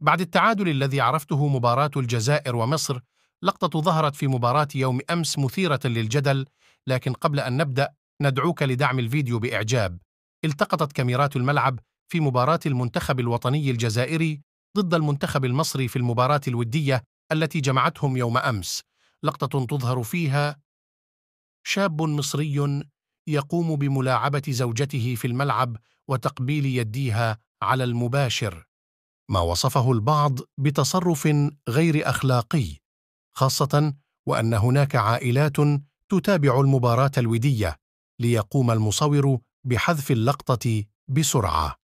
بعد التعادل الذي عرفته مباراة الجزائر ومصر لقطة ظهرت في مباراة يوم أمس مثيرة للجدل لكن قبل أن نبدأ ندعوك لدعم الفيديو بإعجاب التقطت كاميرات الملعب في مباراة المنتخب الوطني الجزائري ضد المنتخب المصري في المباراة الودية التي جمعتهم يوم أمس لقطة تظهر فيها شاب مصري يقوم بملاعبة زوجته في الملعب وتقبيل يديها على المباشر ما وصفه البعض بتصرف غير اخلاقي خاصه وان هناك عائلات تتابع المباراه الوديه ليقوم المصور بحذف اللقطه بسرعه